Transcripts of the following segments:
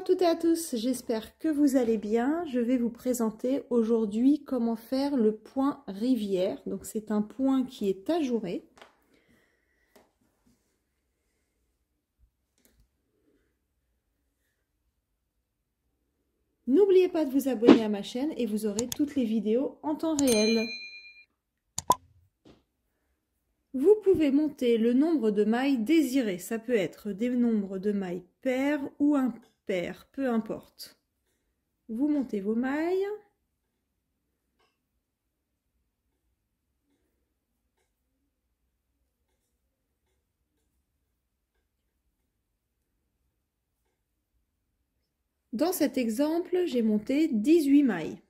toutes et à tous, j'espère que vous allez bien. Je vais vous présenter aujourd'hui comment faire le point rivière. Donc c'est un point qui est ajouré. N'oubliez pas de vous abonner à ma chaîne et vous aurez toutes les vidéos en temps réel. Vous pouvez monter le nombre de mailles désirées. Ça peut être des nombres de mailles paires ou, un peu importe. Vous montez vos mailles. Dans cet exemple, j'ai monté 18 mailles.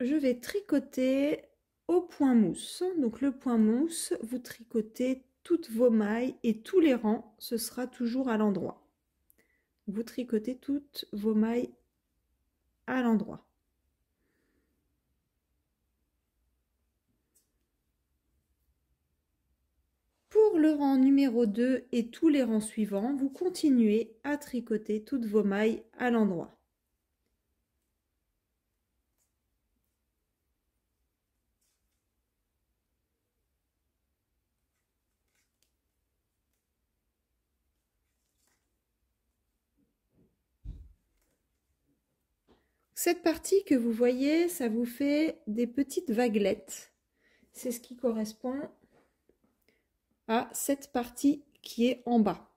Je vais tricoter au point mousse. Donc le point mousse, vous tricotez toutes vos mailles et tous les rangs, ce sera toujours à l'endroit. Vous tricotez toutes vos mailles à l'endroit. Pour le rang numéro 2 et tous les rangs suivants, vous continuez à tricoter toutes vos mailles à l'endroit. Cette partie que vous voyez, ça vous fait des petites vaguelettes. C'est ce qui correspond à cette partie qui est en bas.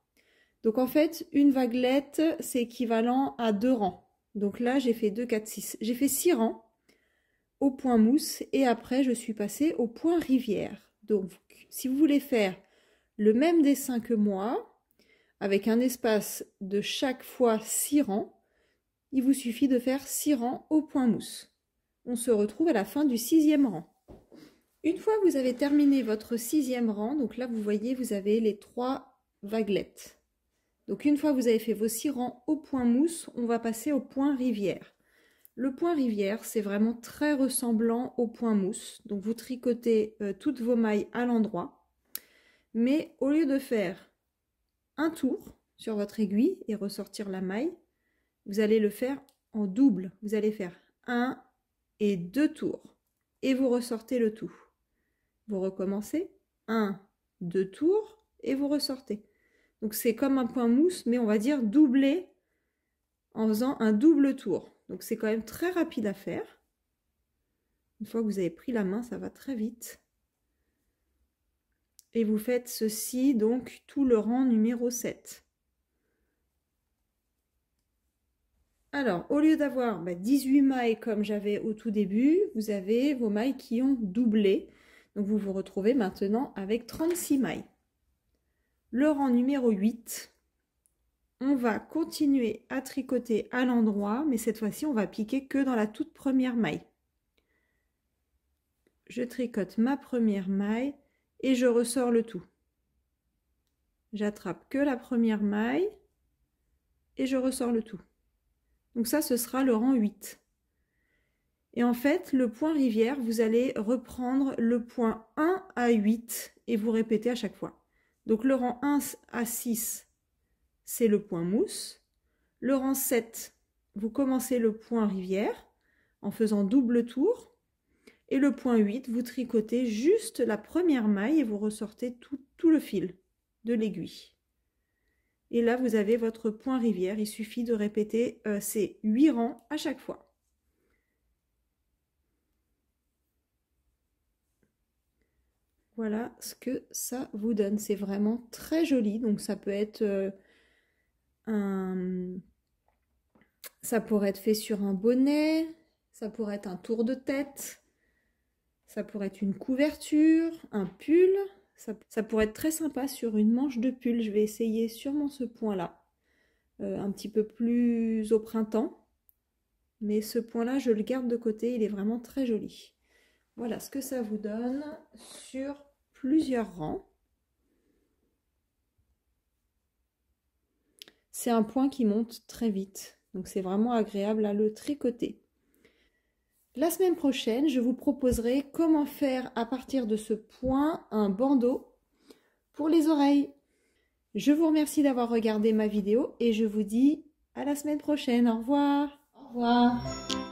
Donc en fait, une vaguelette, c'est équivalent à deux rangs. Donc là, j'ai fait 2, 4, 6. J'ai fait 6 rangs au point mousse et après, je suis passée au point rivière. Donc, si vous voulez faire le même dessin que moi, avec un espace de chaque fois 6 rangs, il vous suffit de faire 6 rangs au point mousse. On se retrouve à la fin du sixième rang. Une fois que vous avez terminé votre sixième rang, donc là vous voyez vous avez les trois vaguelettes. Donc une fois que vous avez fait vos six rangs au point mousse, on va passer au point rivière. Le point rivière, c'est vraiment très ressemblant au point mousse. Donc vous tricotez euh, toutes vos mailles à l'endroit. Mais au lieu de faire un tour sur votre aiguille et ressortir la maille, vous allez le faire en double. Vous allez faire un et deux tours et vous ressortez le tout. Vous recommencez un, deux tours et vous ressortez. Donc c'est comme un point mousse, mais on va dire doublé en faisant un double tour. Donc c'est quand même très rapide à faire. Une fois que vous avez pris la main, ça va très vite. Et vous faites ceci, donc tout le rang numéro 7. Alors, au lieu d'avoir 18 bah, mailles comme j'avais au tout début, vous avez vos mailles qui ont doublé. Donc, vous vous retrouvez maintenant avec 36 mailles. Le rang numéro 8, on va continuer à tricoter à l'endroit, mais cette fois-ci, on va piquer que dans la toute première maille. Je tricote ma première maille et je ressors le tout. J'attrape que la première maille et je ressors le tout. Donc ça, ce sera le rang 8. Et en fait, le point rivière, vous allez reprendre le point 1 à 8 et vous répétez à chaque fois. Donc le rang 1 à 6, c'est le point mousse. Le rang 7, vous commencez le point rivière en faisant double tour. Et le point 8, vous tricotez juste la première maille et vous ressortez tout, tout le fil de l'aiguille. Et là, vous avez votre point rivière. Il suffit de répéter euh, ces 8 rangs à chaque fois. Voilà ce que ça vous donne. C'est vraiment très joli. Donc ça peut être euh, un... Ça pourrait être fait sur un bonnet, ça pourrait être un tour de tête, ça pourrait être une couverture, un pull. Ça, pourrait être très sympa sur une manche de pull. Je vais essayer sûrement ce point-là. Euh, un petit peu plus au printemps. Mais ce point-là, je le garde de côté. Il est vraiment très joli. Voilà ce que ça vous donne sur plusieurs rangs. C'est un point qui monte très vite. Donc c'est vraiment agréable à le tricoter. La semaine prochaine, je vous proposerai comment faire à partir de ce point un bandeau pour les oreilles. Je vous remercie d'avoir regardé ma vidéo et je vous dis à la semaine prochaine. Au revoir. Au revoir.